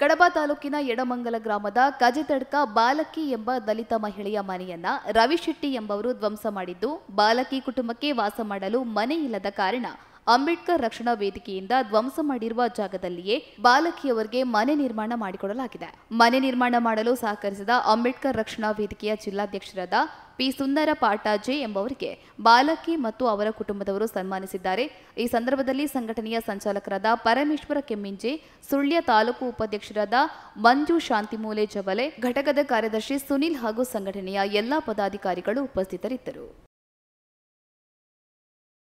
ಕಡಬ ತಾಲೂಕಿನ ಯಡಮಂಗಲ ಗ್ರಾಮದ ಕಜತಡ್ಕ ಬಾಲಕಿ ಎಂಬ ದಲಿತ ಮಹಿಳೆಯ ಮನೆಯನ್ನ ರವಿಶೆಟ್ಟಿ ಎಂಬವರು ಧ್ವಂಸ ಮಾಡಿದ್ದು ಬಾಲಕಿ ಕುಟುಂಬಕ್ಕೆ ವಾಸ ಮಾಡಲು ಮನೆ ಇಲ್ಲದ ಕಾರಣ ಅಂಬೇಡ್ಕರ್ ರಕ್ಷಣಾ ವೇದಿಕೆಯಿಂದ ಧ್ವಂಸ ಮಾಡಿರುವ ಜಾಗದಲ್ಲಿಯೇ ಬಾಲಕಿಯವರಿಗೆ ಮನೆ ನಿರ್ಮಾಣ ಮಾಡಿಕೊಡಲಾಗಿದೆ ಮನೆ ನಿರ್ಮಾಣ ಮಾಡಲು ಸಹಕರಿಸಿದ ಅಂಬೇಡ್ಕರ್ ರಕ್ಷಣಾ ವೇದಿಕೆಯ ಜಿಲ್ಲಾಧ್ಯಕ್ಷರಾದ ಪಿ ಸುಂದರ ಪಾಟಾಜೆ ಎಂಬವರಿಗೆ ಬಾಲಕಿ ಮತ್ತು ಅವರ ಕುಟುಂಬದವರು ಸನ್ಮಾನಿಸಿದ್ದಾರೆ ಈ ಸಂದರ್ಭದಲ್ಲಿ ಸಂಘಟನೆಯ ಸಂಚಾಲಕರಾದ ಪರಮೇಶ್ವರ ಕೆಮ್ಮಿಂಜೆ ಸುಳ್ಯ ತಾಲೂಕು ಉಪಾಧ್ಯಕ್ಷರಾದ ಮಂಜು ಶಾಂತಿಮೂಲೆ ಜವಲೆ ಘಟಕದ ಕಾರ್ಯದರ್ಶಿ ಸುನಿಲ್ ಹಾಗೂ ಸಂಘಟನೆಯ ಎಲ್ಲಾ ಪದಾಧಿಕಾರಿಗಳು ಉಪಸ್ಥಿತರಿದ್ದರು